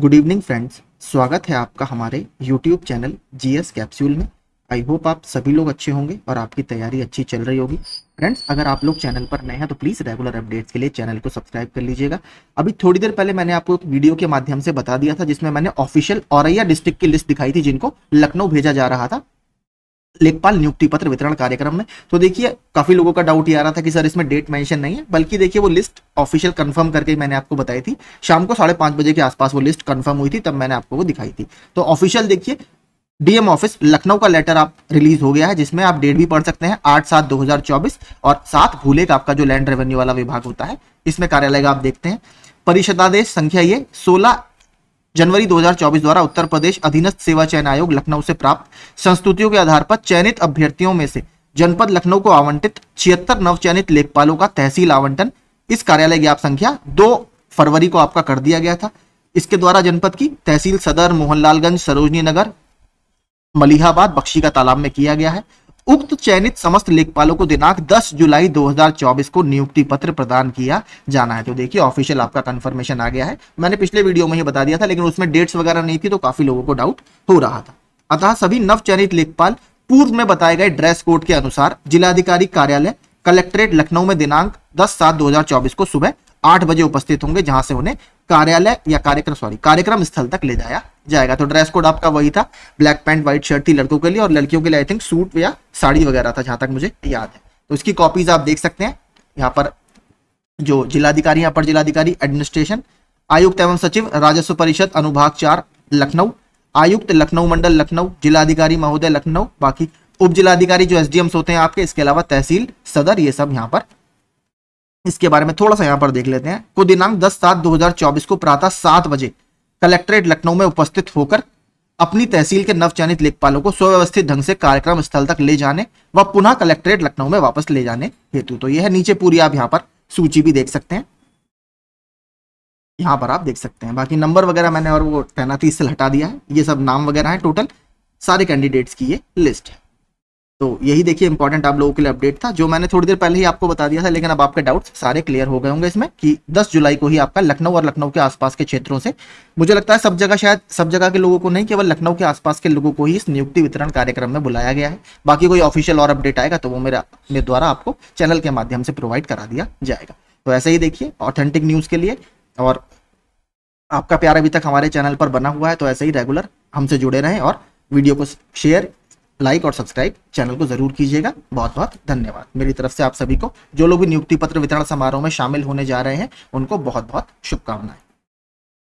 good evening friends स्वागत है आपका हमारे यूट्यूब चैनल जीएस कैप्सूल में आई होप आप सभी लोग अच्छे होंगे और आपकी तैयारी अच्छी चल रही होगी फ्रेंड्स अगर आप लोग चैनल पर नए हैं तो प्लीज़ रेगुलर अपडेट्स के लिए चैनल को सब्सक्राइब कर लीजिएगा अभी थोड़ी देर पहले मैंने आपको एक वीडियो के माध्यम से बता दिया था जिसमें मैंने ऑफिशियल औरैया डिस्ट्रिक्ट की लिस्ट दिखाई थी जिनको लखनऊ भेजा जा रहा था लेखपाल नियुक्ति पत्र वितरण कार्यक्रम में तो देखिए काफी लोगों का डाउट ये आ रहा था कि सर इसमें डेट मेंशन नहीं है बल्कि देखिए वो लिस्ट ऑफिशियल कंफर्म करके मैंने आपको बताई थी शाम को साढ़े पांच बजे के आसपास वो लिस्ट कंफर्म हुई थी तब मैंने आपको वो दिखाई थी तो ऑफिशियल देखिए डीएम ऑफिस लखनऊ का लेटर आप रिलीज हो गया है जिसमें आप डेट भी पढ़ सकते हैं आठ सात दो और सात भूले का आपका जो लैंड रेवेन्यू वाला विभाग होता है इसमें कार्यालय आप देखते हैं परिषदादेश संख्या ये सोलह जनवरी 2024 द्वारा उत्तर प्रदेश अधीनस्थ सेवा चयन आयोग लखनऊ से प्राप्त संस्तुतियों के आधार पर चयनित अभ्यर्थियों में से जनपद लखनऊ को आवंटित छिहत्तर नव चयनित लेखपालों का तहसील आवंटन इस कार्यालय ज्ञाप संख्या दो फरवरी को आपका कर दिया गया था इसके द्वारा जनपद की तहसील सदर मोहनलालगंज सरोजनी नगर मलिहाबाद बख्शी का तालाब में किया गया है उक्त चयनित समस्त लेखपालों को दिनांक 10 जुलाई 2024 को नियुक्ति पत्र प्रदान किया जाना है तो देखिए ऑफिशियल आपका कंफर्मेशन आ गया है मैंने पिछले वीडियो में ही बता दिया था लेकिन उसमें डेट्स वगैरह नहीं थी तो काफी लोगों को डाउट हो रहा था अतः सभी नव चयनित लेखपाल पूर्व में बताए गए ड्रेस कोड के अनुसार जिलाधिकारी कार्यालय कलेक्ट्रेट लखनऊ में दिनांक दस सात दो को सुबह आठ बजे उपस्थित होंगे जहां से उन्हें कार्यालय या कार्यक्रम सॉरी कार्यक्रम स्थल तक ले जाया जाएगा तो ड्रेस कोड आपका वही था ब्लैक पैंट व्हाइट शर्ट थी लड़कों के लिए और लड़कियों के लिए आई थिंक सूट या साड़ी वगैरह था जहां तक मुझे याद है तो इसकी कॉपीज आप देख सकते हैं यहाँ पर जो जिलाधिकारी अपर जिलाधिकारी एडमिनिस्ट्रेशन आयुक्त एवं सचिव राजस्व परिषद अनुभाग चार लखनऊ आयुक्त लखनऊ मंडल लखनऊ जिलाधिकारी महोदय लखनऊ बाकी उप जिलाधिकारी जो एसडीएम होते हैं आपके इसके अलावा तहसील सदर ये सब यहाँ पर इसके बारे में थोड़ा सा यहाँ पर देख लेते हैं को दिनांक 10 सात 2024 को प्रातः सात बजे कलेक्ट्रेट लखनऊ में उपस्थित होकर अपनी तहसील के नवचयनित लेखपालों को सुव्यवस्थित ढंग से कार्यक्रम स्थल तक ले जाने व पुनः कलेक्ट्रेट लखनऊ में वापस ले जाने हेतु तो यह नीचे पूरी आप यहाँ पर सूची भी देख सकते हैं यहाँ पर आप देख सकते हैं बाकी नंबर वगैरह मैंने और वो तैनाती से हटा दिया है ये सब नाम वगैरह है टोटल सारे कैंडिडेट्स की ये लिस्ट है तो यही देखिए इंपॉर्टेंट आप लोगों के लिए अपडेट था जो मैंने थोड़ी देर पहले ही आपको बता दिया था लेकिन अब आपके डाउट्स सारे क्लियर हो गए होंगे इसमें कि 10 जुलाई को ही आपका लखनऊ और लखनऊ के आसपास के क्षेत्रों से मुझे लगता है सब जगह शायद सब जगह के लोगों को नहीं केवल लखनऊ के आसपास के लोगों को ही इस नियुक्ति वितरण कार्यक्रम में बुलाया गया है बाकी कोई ऑफिशियल और अपडेट आएगा तो वो मेरा मेरे द्वारा आपको चैनल के माध्यम से प्रोवाइड करा दिया जाएगा तो ऐसे ही देखिए ऑथेंटिक न्यूज़ के लिए और आपका प्यार अभी तक हमारे चैनल पर बना हुआ है तो ऐसे ही रेगुलर हमसे जुड़े रहें और वीडियो को शेयर लाइक और सब्सक्राइब चैनल को जरूर कीजिएगा बहुत बहुत धन्यवाद मेरी तरफ से आप सभी को जो लोग भी नियुक्ति पत्र वितरण समारोह में शामिल होने जा रहे हैं उनको बहुत बहुत शुभकामनाएं